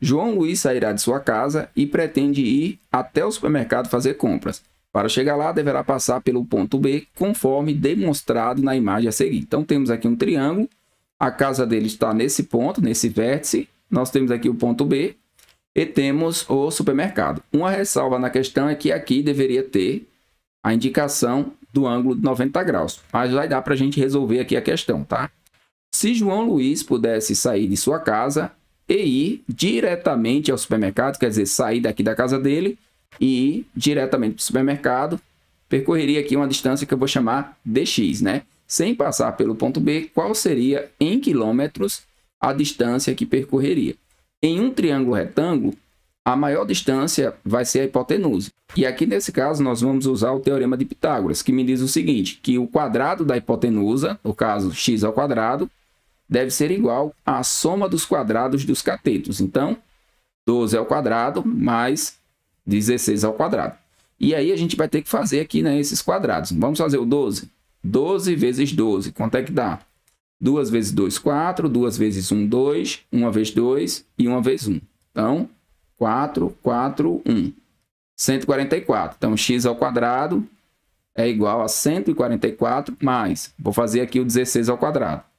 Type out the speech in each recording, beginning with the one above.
João Luiz sairá de sua casa e pretende ir até o supermercado fazer compras. Para chegar lá, deverá passar pelo ponto B, conforme demonstrado na imagem a seguir. Então, temos aqui um triângulo. A casa dele está nesse ponto, nesse vértice. Nós temos aqui o ponto B e temos o supermercado. Uma ressalva na questão é que aqui deveria ter a indicação do ângulo de 90 graus. Mas vai dar para a gente resolver aqui a questão, tá? Se João Luiz pudesse sair de sua casa, e ir diretamente ao supermercado, quer dizer, sair daqui da casa dele e ir diretamente para o supermercado, percorreria aqui uma distância que eu vou chamar dx, né? Sem passar pelo ponto B, qual seria em quilômetros a distância que percorreria? Em um triângulo retângulo, a maior distância vai ser a hipotenusa. E aqui nesse caso nós vamos usar o teorema de Pitágoras, que me diz o seguinte, que o quadrado da hipotenusa, no caso x ao quadrado, deve ser igual à soma dos quadrados dos catetos. Então, 12 ao quadrado mais 16 ao quadrado. E aí a gente vai ter que fazer aqui né, esses quadrados. Vamos fazer o 12. 12 vezes 12, quanto é que dá? 2 vezes 2, 4. 2 vezes 1, 2. 1 vezes 2 e 1 vezes 1. Então, 4, 4, 1. 144. Então, x ao quadrado é igual a 144 mais... Vou fazer aqui o 16 ao quadrado.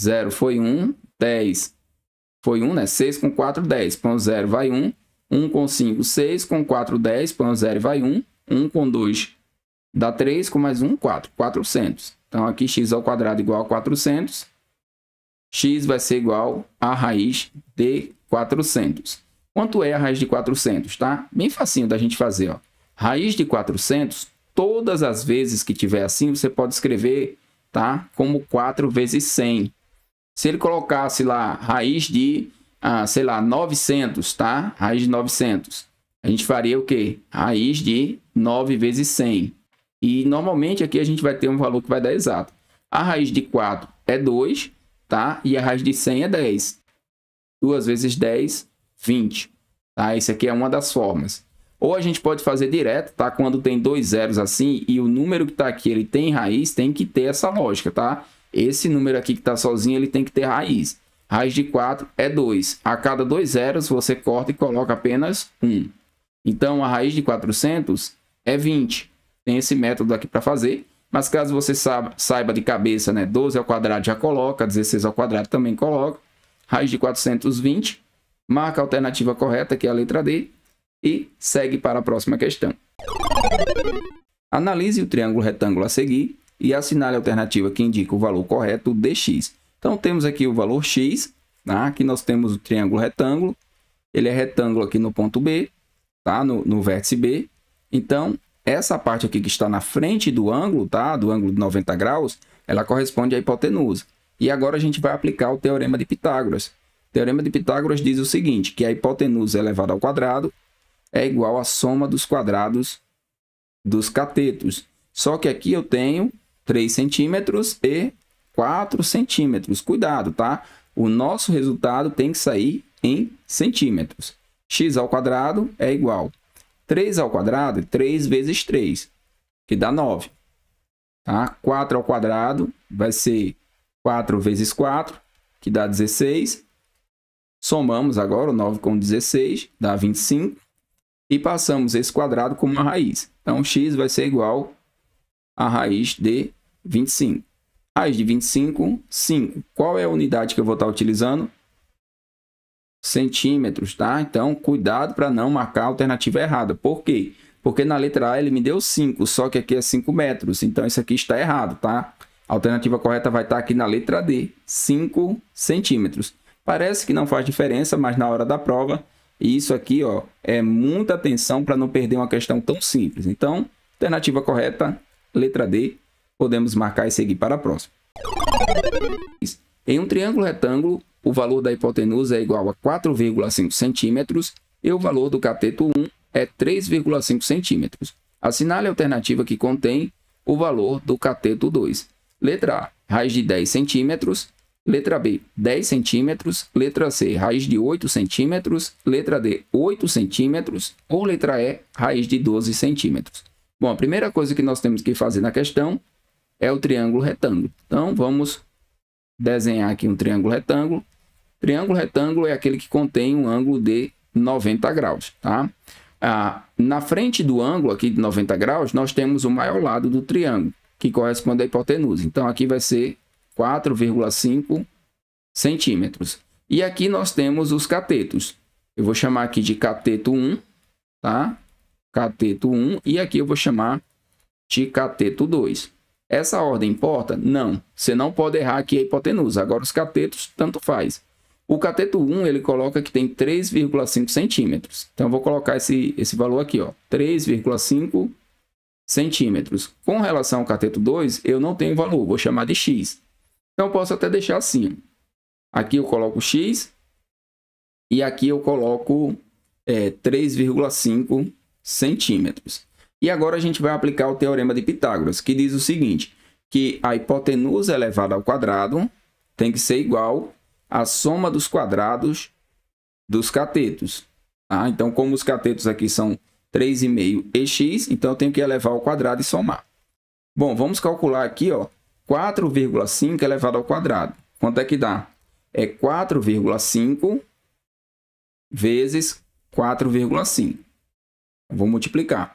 0 foi 1, 10 foi 1, né? 6 com 4, 10. Põe o 0, vai 1. 1 com 5, 6. Com 4, 10. Põe o 0, vai 1. 1 com 2 dá 3. Com mais 1, 4. 400. Então, aqui x ao quadrado igual a 400. x vai ser igual a raiz de 400. Quanto é a raiz de 400, tá? Bem facinho da gente fazer, ó. Raiz de 400, todas as vezes que tiver assim, você pode escrever, tá? Como 4 vezes 100. Se ele colocasse lá raiz de, ah, sei lá, 900, tá? Raiz de 900. A gente faria o quê? Raiz de 9 vezes 100. E normalmente aqui a gente vai ter um valor que vai dar exato. A raiz de 4 é 2, tá? E a raiz de 100 é 10. 2 vezes 10, 20. Tá? Isso aqui é uma das formas. Ou a gente pode fazer direto, tá? Quando tem dois zeros assim e o número que está aqui ele tem raiz, tem que ter essa lógica, tá? Esse número aqui que está sozinho, ele tem que ter raiz. Raiz de 4 é 2. A cada dois zeros, você corta e coloca apenas 1. Então, a raiz de 400 é 20. Tem esse método aqui para fazer. Mas caso você saiba, de cabeça, né? 12 ao quadrado já coloca, 16 ao quadrado também coloca. Raiz de 420. Marca a alternativa correta, que é a letra D. E segue para a próxima questão. Analise o triângulo retângulo a seguir e assinale a alternativa que indica o valor correto dx. Então temos aqui o valor x, tá? aqui nós temos o triângulo retângulo, ele é retângulo aqui no ponto B, tá? no, no vértice B. Então essa parte aqui que está na frente do ângulo, tá? do ângulo de 90 graus, ela corresponde à hipotenusa. E agora a gente vai aplicar o Teorema de Pitágoras. O Teorema de Pitágoras diz o seguinte, que a hipotenusa elevada ao quadrado é igual à soma dos quadrados dos catetos. Só que aqui eu tenho 3 centímetros e 4 centímetros. Cuidado, tá? O nosso resultado tem que sair em centímetros. x ao quadrado é igual 3 ao quadrado, 3 vezes 3, que dá 9. Tá? 4 ao quadrado vai ser 4 vezes 4, que dá 16. Somamos agora o 9 com 16, dá 25. E passamos esse quadrado como uma raiz. Então, x vai ser igual a raiz de 25. Raiz de 25, 5. Qual é a unidade que eu vou estar utilizando? Centímetros, tá? Então, cuidado para não marcar a alternativa errada. Por quê? Porque na letra A ele me deu 5, só que aqui é 5 metros. Então, isso aqui está errado, tá? A alternativa correta vai estar aqui na letra D, 5 centímetros. Parece que não faz diferença, mas na hora da prova, isso aqui ó, é muita atenção para não perder uma questão tão simples. Então, alternativa correta, letra D, Podemos marcar e seguir para a próxima. Em um triângulo retângulo, o valor da hipotenusa é igual a 4,5 centímetros e o valor do cateto 1 é 3,5 centímetros. Assinale a alternativa que contém o valor do cateto 2. Letra A, raiz de 10 centímetros. Letra B, 10 centímetros. Letra C, raiz de 8 centímetros. Letra D, 8 centímetros. Ou letra E, raiz de 12 centímetros. Bom, a primeira coisa que nós temos que fazer na questão é o triângulo retângulo. Então, vamos desenhar aqui um triângulo retângulo. Triângulo retângulo é aquele que contém um ângulo de 90 graus, tá? Ah, na frente do ângulo aqui de 90 graus, nós temos o maior lado do triângulo, que corresponde à hipotenusa. Então, aqui vai ser 4,5 centímetros. E aqui nós temos os catetos. Eu vou chamar aqui de cateto 1, tá? Cateto 1, e aqui eu vou chamar de cateto 2. Essa ordem importa? Não. Você não pode errar aqui a hipotenusa. Agora, os catetos, tanto faz. O cateto 1, ele coloca que tem 3,5 centímetros. Então, eu vou colocar esse, esse valor aqui, ó, 3,5 centímetros. Com relação ao cateto 2, eu não tenho valor, vou chamar de x. Então, eu posso até deixar assim. Aqui eu coloco x e aqui eu coloco é, 3,5 centímetros. E agora a gente vai aplicar o teorema de Pitágoras, que diz o seguinte, que a hipotenusa elevada ao quadrado tem que ser igual à soma dos quadrados dos catetos. Ah, então, como os catetos aqui são 3,5 e x, então eu tenho que elevar ao quadrado e somar. Bom, vamos calcular aqui, ó, 4,5 elevado ao quadrado. Quanto é que dá? É 4,5 vezes 4,5. Vou multiplicar.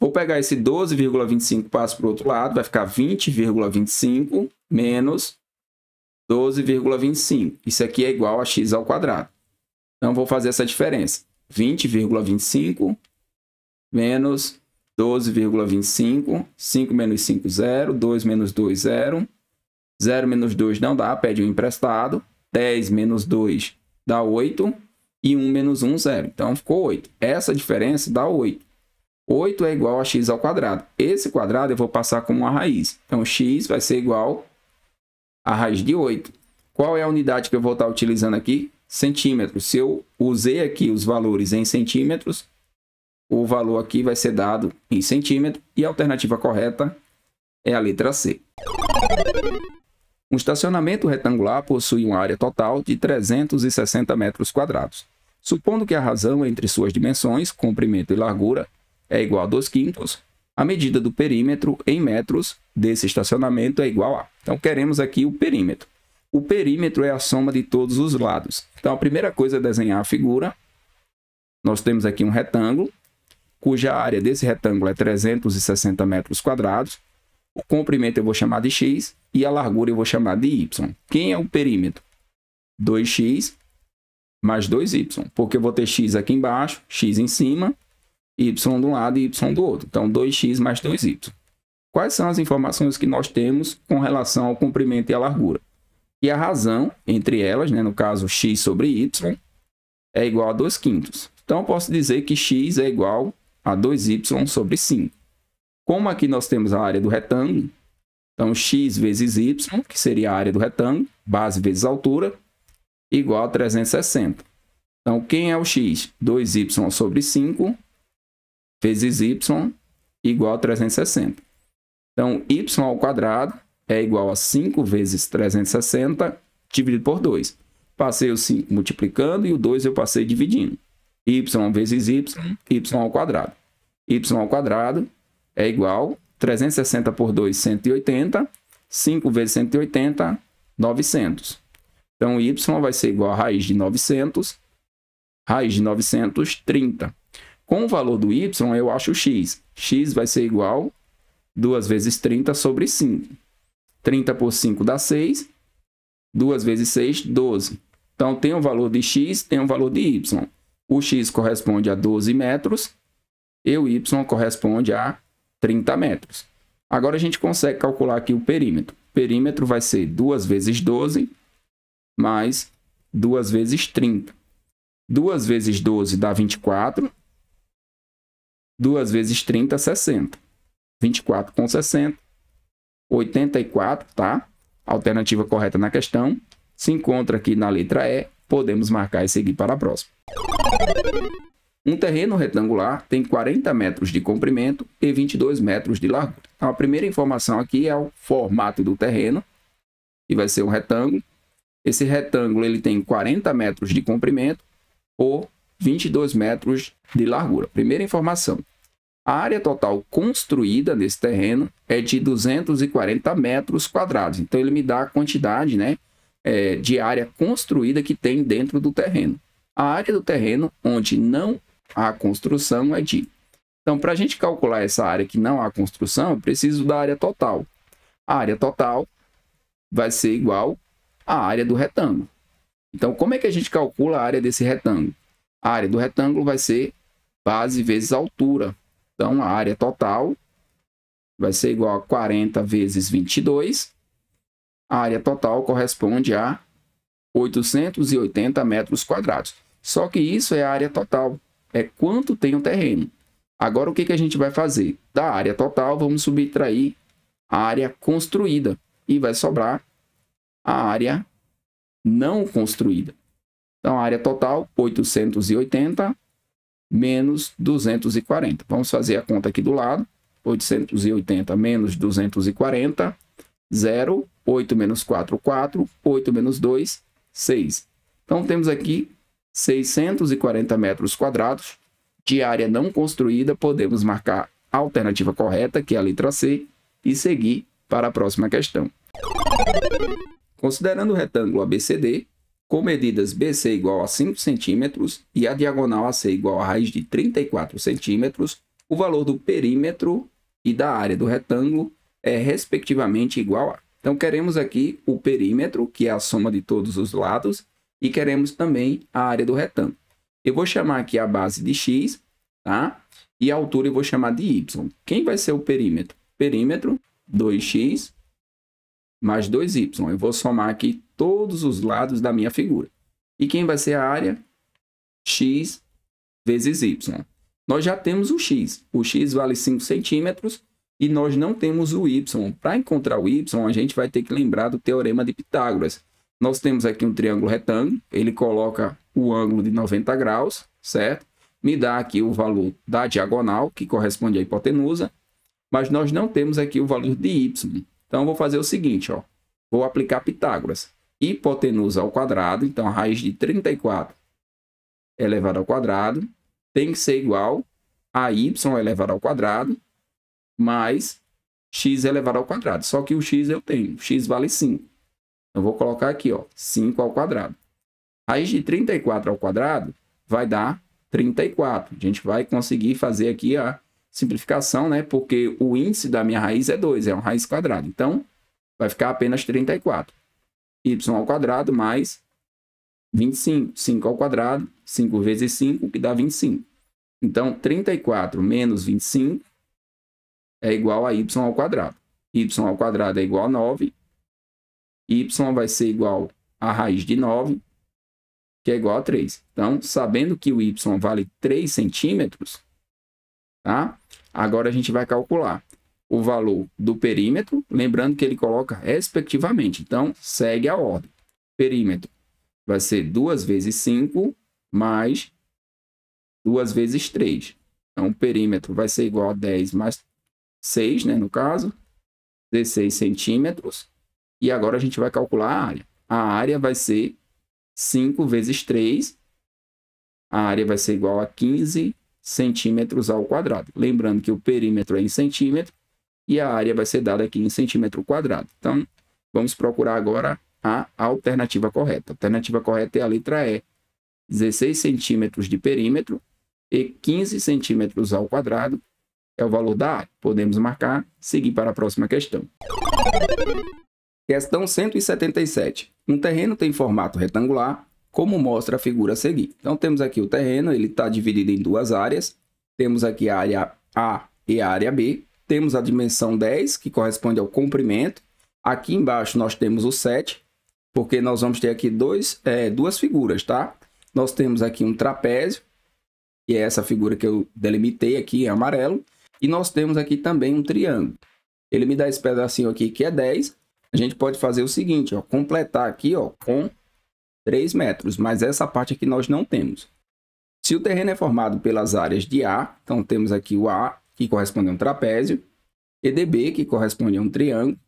Vou pegar esse 12,25 passo para o outro lado, vai ficar 20,25 menos 12,25. Isso aqui é igual a x ao quadrado. Então, vou fazer essa diferença. 20,25 menos 12,25. 5 menos 5, 0. 2 menos 2, 0. 0 menos 2 não dá, pede um emprestado. 10 menos 2 dá 8. E 1 menos 1, 0. Então, ficou 8. Essa diferença dá 8. 8 é igual a x ao quadrado. Esse quadrado eu vou passar como a raiz. Então, x vai ser igual a raiz de 8. Qual é a unidade que eu vou estar utilizando aqui? Centímetros. Se eu usei aqui os valores em centímetros, o valor aqui vai ser dado em centímetro. E a alternativa correta é a letra C. Um estacionamento retangular possui uma área total de 360 metros quadrados. Supondo que a razão entre suas dimensões, comprimento e largura é igual a 2 quintos, a medida do perímetro em metros desse estacionamento é igual a. Então, queremos aqui o perímetro. O perímetro é a soma de todos os lados. Então, a primeira coisa é desenhar a figura. Nós temos aqui um retângulo, cuja área desse retângulo é 360 metros quadrados. O comprimento eu vou chamar de x e a largura eu vou chamar de y. Quem é o perímetro? 2x mais 2y, porque eu vou ter x aqui embaixo, x em cima y de um lado e y do outro. Então, 2x mais 2y. Quais são as informações que nós temos com relação ao comprimento e à largura? E a razão entre elas, né, no caso x sobre y, é igual a 2 quintos. Então, eu posso dizer que x é igual a 2y sobre 5. Como aqui nós temos a área do retângulo, então x vezes y, que seria a área do retângulo, base vezes altura, igual a 360. Então, quem é o x? 2y sobre 5 vezes y igual a 360. Então, y ao quadrado é igual a 5 vezes 360 dividido por 2. Passei o 5 multiplicando e o 2 eu passei dividindo. y vezes y, y ao quadrado. y ao quadrado é igual 360 por 2, 180. 5 vezes 180, 900. Então, y vai ser igual a raiz de 900, raiz de 930. Com o valor do y, eu acho x. x vai ser igual 2 vezes 30 sobre 5. 30 por 5 dá 6. 2 vezes 6, 12. Então, tem o valor de x, tem o valor de y. O x corresponde a 12 metros e o y corresponde a 30 metros. Agora, a gente consegue calcular aqui o perímetro. O perímetro vai ser 2 vezes 12 mais 2 vezes 30. 2 vezes 12 dá 24 2 vezes 30, 60. 24 com 60. 84, tá? Alternativa correta na questão. Se encontra aqui na letra E. Podemos marcar e seguir para a próxima. Um terreno retangular tem 40 metros de comprimento e 22 metros de largura. Então, a primeira informação aqui é o formato do terreno, que vai ser um retângulo. Esse retângulo ele tem 40 metros de comprimento ou 22 metros de largura. Primeira informação. A área total construída nesse terreno é de 240 metros quadrados. Então, ele me dá a quantidade né, é, de área construída que tem dentro do terreno. A área do terreno onde não há construção é de. Então, para a gente calcular essa área que não há construção, eu preciso da área total. A área total vai ser igual à área do retângulo. Então, como é que a gente calcula a área desse retângulo? A área do retângulo vai ser base vezes altura. Então, a área total vai ser igual a 40 vezes 22. A área total corresponde a 880 metros quadrados. Só que isso é a área total. É quanto tem o terreno. Agora, o que, que a gente vai fazer? Da área total, vamos subtrair a área construída. E vai sobrar a área não construída. Então, a área total, 880 menos 240. Vamos fazer a conta aqui do lado. 880 menos 240, 0. 8 menos 4, 4. 8 menos 2, 6. Então, temos aqui 640 metros quadrados de área não construída. Podemos marcar a alternativa correta, que é a letra C, e seguir para a próxima questão. Considerando o retângulo ABCD, com medidas BC igual a 5 centímetros e a diagonal AC igual a raiz de 34 centímetros, o valor do perímetro e da área do retângulo é respectivamente igual a. Então, queremos aqui o perímetro, que é a soma de todos os lados, e queremos também a área do retângulo. Eu vou chamar aqui a base de x, tá? E a altura eu vou chamar de y. Quem vai ser o perímetro? Perímetro, 2x mais 2y. Eu vou somar aqui todos os lados da minha figura. E quem vai ser a área? X vezes Y. Nós já temos o X. O X vale 5 centímetros e nós não temos o Y. Para encontrar o Y, a gente vai ter que lembrar do Teorema de Pitágoras. Nós temos aqui um triângulo retângulo, ele coloca o ângulo de 90 graus, certo? Me dá aqui o valor da diagonal, que corresponde à hipotenusa, mas nós não temos aqui o valor de Y. Então, vou fazer o seguinte, ó. Vou aplicar Pitágoras hipotenusa ao quadrado, então a raiz de 34 elevado ao quadrado tem que ser igual a y elevado ao quadrado mais x elevado ao quadrado. Só que o x eu tenho, x vale 5. Eu vou colocar aqui, ó, 5 ao quadrado. Raiz de 34 ao quadrado vai dar 34. A gente vai conseguir fazer aqui a simplificação, né? Porque o índice da minha raiz é 2, é uma raiz quadrada. Então, vai ficar apenas 34 y ao quadrado mais 25. 5 ao quadrado, 5 vezes 5, que dá 25. Então, 34 menos 25 é igual a y ao quadrado. y ao quadrado é igual a 9. y vai ser igual a raiz de 9, que é igual a 3. Então, sabendo que o y vale 3 centímetros, tá? agora a gente vai calcular o valor do perímetro, lembrando que ele coloca respectivamente. Então, segue a ordem. Perímetro vai ser 2 vezes 5 mais 2 vezes 3. Então, o perímetro vai ser igual a 10 mais 6, né, no caso, 16 centímetros. E agora a gente vai calcular a área. A área vai ser 5 vezes 3. A área vai ser igual a 15 centímetros ao quadrado. Lembrando que o perímetro é em centímetro e a área vai ser dada aqui em centímetro quadrado. Então, vamos procurar agora a alternativa correta. A alternativa correta é a letra E, 16 centímetros de perímetro e 15 centímetros ao quadrado é o valor da área. Podemos marcar, seguir para a próxima questão. Questão 177. Um terreno tem formato retangular, como mostra a figura a seguir. Então, temos aqui o terreno, ele está dividido em duas áreas. Temos aqui a área A e a área B. Temos a dimensão 10, que corresponde ao comprimento. Aqui embaixo nós temos o 7, porque nós vamos ter aqui dois, é, duas figuras, tá? Nós temos aqui um trapézio, que é essa figura que eu delimitei aqui em amarelo. E nós temos aqui também um triângulo. Ele me dá esse pedacinho aqui que é 10. A gente pode fazer o seguinte, ó, completar aqui ó, com 3 metros, mas essa parte aqui nós não temos. Se o terreno é formado pelas áreas de A, então temos aqui o A que corresponde a um trapézio, EDB, que corresponde a um triângulo,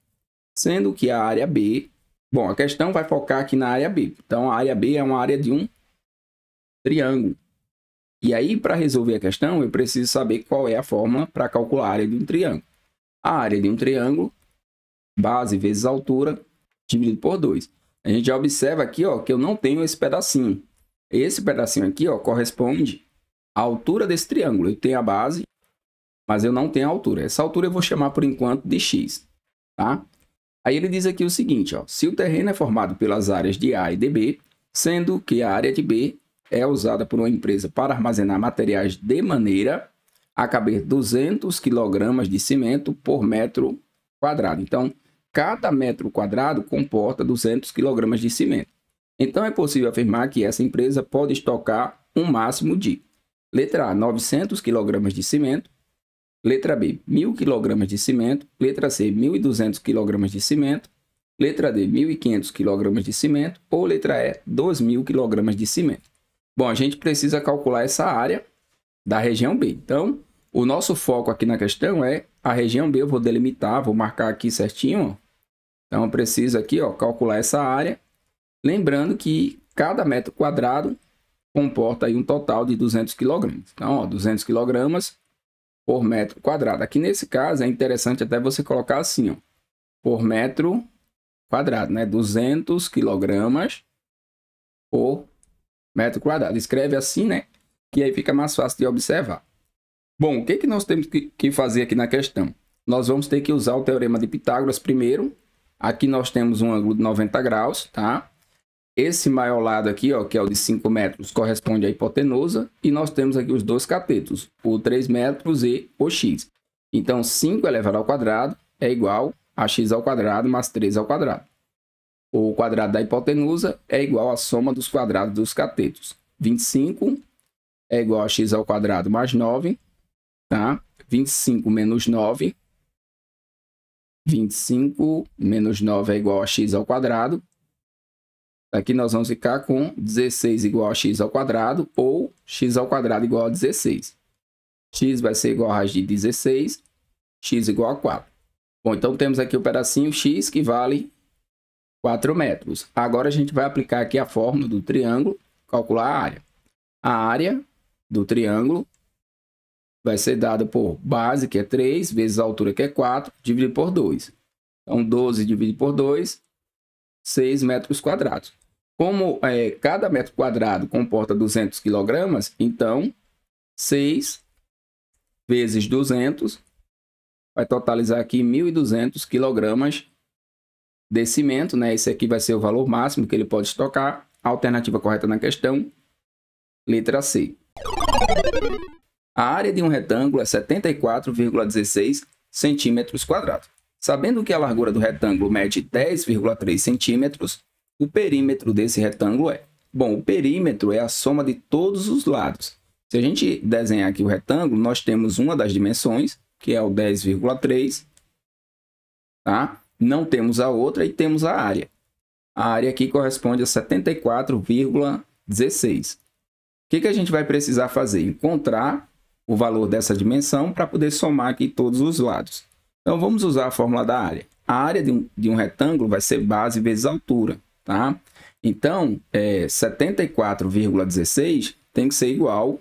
sendo que a área B, bom, a questão vai focar aqui na área B. Então, a área B é uma área de um triângulo. E aí, para resolver a questão, eu preciso saber qual é a fórmula para calcular a área de um triângulo. A área de um triângulo, base vezes altura, dividido por 2. A gente já observa aqui ó, que eu não tenho esse pedacinho. Esse pedacinho aqui ó, corresponde à altura desse triângulo. Eu tenho a base mas eu não tenho altura. Essa altura eu vou chamar por enquanto de X, tá? Aí ele diz aqui o seguinte, ó, se o terreno é formado pelas áreas de A e de B, sendo que a área de B é usada por uma empresa para armazenar materiais de maneira a caber 200 kg de cimento por metro quadrado. Então, cada metro quadrado comporta 200 kg de cimento. Então, é possível afirmar que essa empresa pode estocar um máximo de letra A, 900 kg de cimento, Letra B, 1.000 kg de cimento. Letra C, 1.200 kg de cimento. Letra D, 1.500 kg de cimento. Ou letra E, 2.000 kg de cimento. Bom, a gente precisa calcular essa área da região B. Então, o nosso foco aqui na questão é a região B. Eu vou delimitar, vou marcar aqui certinho. Então, eu preciso aqui ó, calcular essa área. Lembrando que cada metro quadrado comporta aí um total de 200 kg. Então, ó, 200 kg por metro quadrado. Aqui nesse caso é interessante até você colocar assim, ó, por metro quadrado, né? 200 quilogramas por metro quadrado. Escreve assim, né? Que aí fica mais fácil de observar. Bom, o que, que nós temos que fazer aqui na questão? Nós vamos ter que usar o Teorema de Pitágoras primeiro. Aqui nós temos um ângulo de 90 graus, tá? Esse maior lado aqui, ó, que é o de 5 metros, corresponde à hipotenusa. E nós temos aqui os dois catetos, o 3 metros e o x. Então, 5 elevado ao quadrado é igual a x ao quadrado mais 3 ao quadrado. O quadrado da hipotenusa é igual à soma dos quadrados dos catetos. 25 é igual a x ao quadrado mais 9, tá? 25 menos 9. 25 menos 9 é igual a x ao quadrado Aqui nós vamos ficar com 16 igual a x ao quadrado ou x ao quadrado igual a 16. x vai ser igual a raiz de 16, x igual a 4. Bom, então temos aqui o pedacinho x que vale 4 metros. Agora a gente vai aplicar aqui a fórmula do triângulo, calcular a área. A área do triângulo vai ser dada por base, que é 3, vezes a altura, que é 4, dividido por 2. Então, 12 dividido por 2, 6 metros quadrados. Como é, cada metro quadrado comporta 200 quilogramas, então 6 vezes 200 vai totalizar aqui 1.200 quilogramas de cimento, né? Esse aqui vai ser o valor máximo que ele pode estocar. A alternativa correta na questão, letra C. A área de um retângulo é 74,16 centímetros quadrados. Sabendo que a largura do retângulo mede 10,3 centímetros, o perímetro desse retângulo é? Bom, o perímetro é a soma de todos os lados. Se a gente desenhar aqui o retângulo, nós temos uma das dimensões, que é o 10,3, tá? Não temos a outra e temos a área. A área aqui corresponde a 74,16. O que, que a gente vai precisar fazer? Encontrar o valor dessa dimensão para poder somar aqui todos os lados. Então, vamos usar a fórmula da área. A área de um, de um retângulo vai ser base vezes altura tá? Então, é, 74,16 tem que ser igual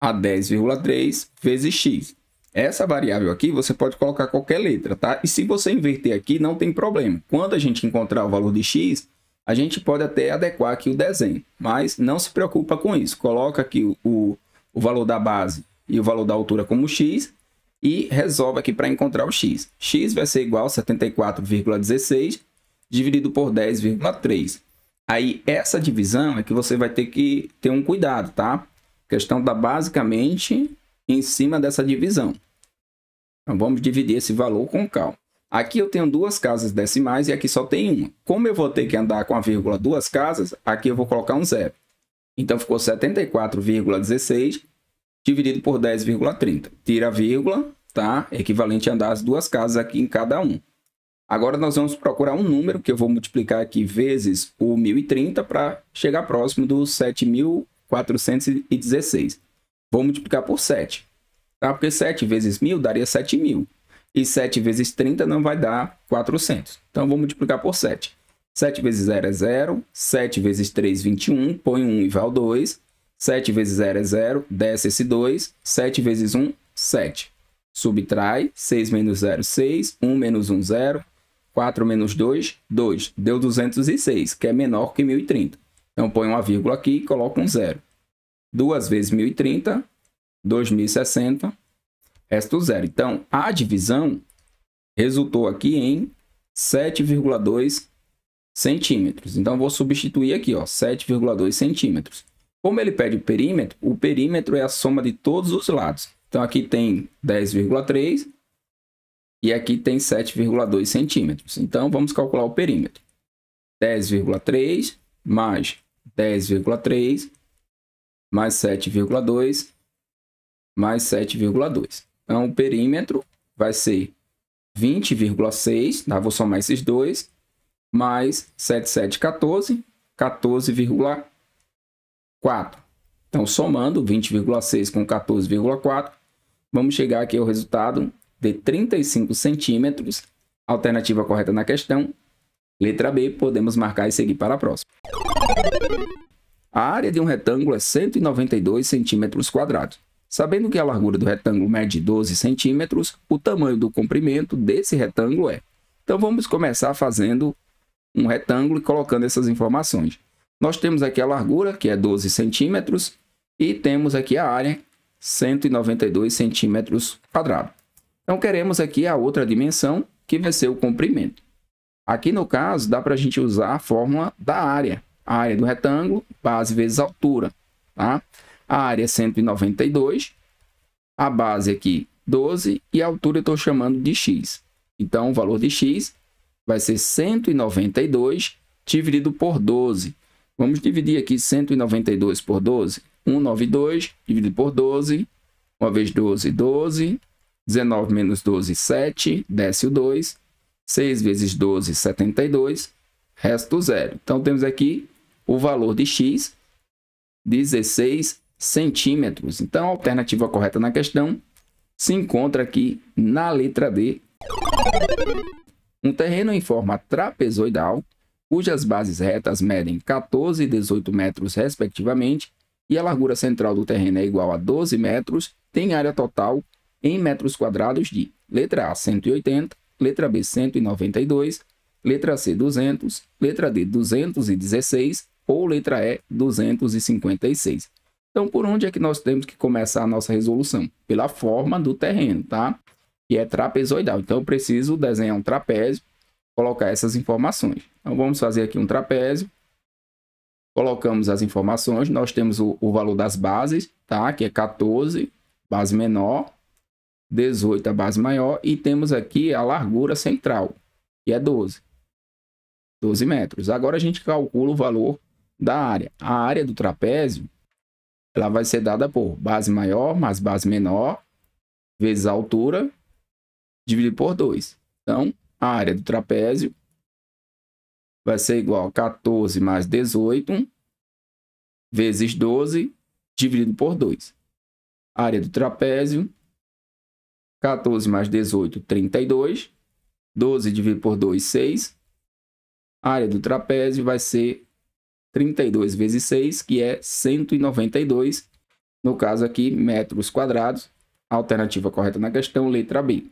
a 10,3 vezes x. Essa variável aqui você pode colocar qualquer letra, tá? E se você inverter aqui, não tem problema. Quando a gente encontrar o valor de x, a gente pode até adequar aqui o desenho, mas não se preocupa com isso. Coloca aqui o, o, o valor da base e o valor da altura como x e resolve aqui para encontrar o x. x vai ser igual a 74,16 dividido por 10,3. Aí essa divisão é que você vai ter que ter um cuidado, tá? A questão está basicamente em cima dessa divisão. Então vamos dividir esse valor com calma. Aqui eu tenho duas casas decimais e aqui só tem uma. Como eu vou ter que andar com a vírgula duas casas, aqui eu vou colocar um zero. Então ficou 74,16 dividido por 10,30. Tira a vírgula, tá? Equivalente a andar as duas casas aqui em cada um. Agora nós vamos procurar um número que eu vou multiplicar aqui vezes o 1030 para chegar próximo do 7416. Vou multiplicar por 7, tá? porque 7 vezes 1000 daria 7000. E 7 vezes 30 não vai dar 400. Então, vou multiplicar por 7. 7 vezes 0 é 0. 7 vezes 3, 21. Põe 1 e val 2. 7 vezes 0 é 0. Desce esse 2. 7 vezes 1, 7. Subtrai. 6 menos 0, 6. 1 menos 1, 0. 4 menos 2, 2. Deu 206, que é menor que 1030. Então, põe uma vírgula aqui e coloca um zero. 2 vezes 1030, 2060, resto zero. Então, a divisão resultou aqui em 7,2 centímetros. Então, vou substituir aqui, 7,2 centímetros. Como ele pede o perímetro, o perímetro é a soma de todos os lados. Então, aqui tem 10,3 e aqui tem 7,2 centímetros. Então, vamos calcular o perímetro. 10,3 mais 10,3 mais 7,2 mais 7,2. Então, o perímetro vai ser 20,6, tá? vou somar esses dois, mais 7,714, 14,4. Então, somando 20,6 com 14,4, vamos chegar aqui ao resultado de 35 centímetros. Alternativa correta na questão. Letra B, podemos marcar e seguir para a próxima. A área de um retângulo é 192 centímetros quadrados. Sabendo que a largura do retângulo mede 12 centímetros, o tamanho do comprimento desse retângulo é. Então vamos começar fazendo um retângulo e colocando essas informações. Nós temos aqui a largura, que é 12 centímetros, e temos aqui a área, 192 centímetros quadrados. Então queremos aqui a outra dimensão, que vai ser o comprimento. Aqui no caso, dá para a gente usar a fórmula da área. A área do retângulo, base vezes altura. Tá? A área é 192, a base aqui 12 e a altura eu estou chamando de x. Então, o valor de x vai ser 192 dividido por 12. Vamos dividir aqui 192 por 12. 192 dividido por 12. Uma vez 12, 12. 19 menos 12, 7, desce o 2. 6 vezes 12, 72, resto zero. Então, temos aqui o valor de x, 16 centímetros. Então, a alternativa correta na questão se encontra aqui na letra D. Um terreno em forma trapezoidal, cujas bases retas medem 14 e 18 metros, respectivamente, e a largura central do terreno é igual a 12 metros, tem área total em metros quadrados de letra A 180, letra B 192, letra C 200, letra D 216 ou letra E 256. Então, por onde é que nós temos que começar a nossa resolução? Pela forma do terreno, tá? Que é trapezoidal. Então, eu preciso desenhar um trapézio, colocar essas informações. Então, vamos fazer aqui um trapézio. Colocamos as informações. Nós temos o, o valor das bases, tá? Que é 14, base menor, 18 a base maior e temos aqui a largura central, que é 12. 12 metros. Agora a gente calcula o valor da área. A área do trapézio ela vai ser dada por base maior mais base menor vezes a altura dividido por 2. Então, a área do trapézio vai ser igual a 14 mais 18 vezes 12 dividido por 2. A área do trapézio 14 mais 18, 32. 12 dividido por 2, 6. A área do trapézio vai ser 32 vezes 6, que é 192. No caso aqui, metros quadrados. Alternativa correta na questão, letra B.